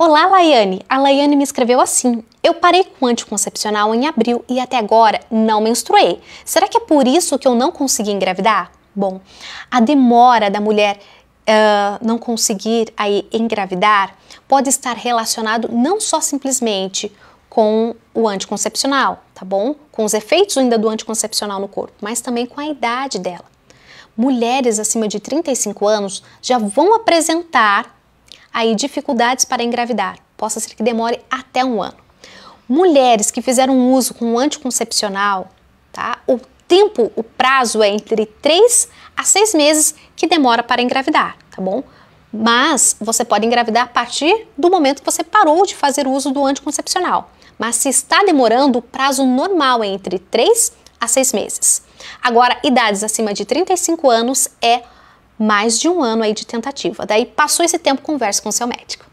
Olá, Laiane! A Laiane me escreveu assim: Eu parei com anticoncepcional em abril e até agora não menstruei. Será que é por isso que eu não consegui engravidar? Bom, a demora da mulher Uh, não conseguir aí engravidar pode estar relacionado não só simplesmente com o anticoncepcional, tá bom? Com os efeitos ainda do anticoncepcional no corpo, mas também com a idade dela. Mulheres acima de 35 anos já vão apresentar aí dificuldades para engravidar, possa ser que demore até um ano. Mulheres que fizeram uso com um anticoncepcional, tá? O tempo, o prazo é entre 3 a 6 meses que demora para engravidar, tá bom? Mas você pode engravidar a partir do momento que você parou de fazer uso do anticoncepcional. Mas se está demorando, o prazo normal é entre 3 a 6 meses. Agora, idades acima de 35 anos é mais de um ano aí de tentativa. Daí passou esse tempo, conversa com seu médico.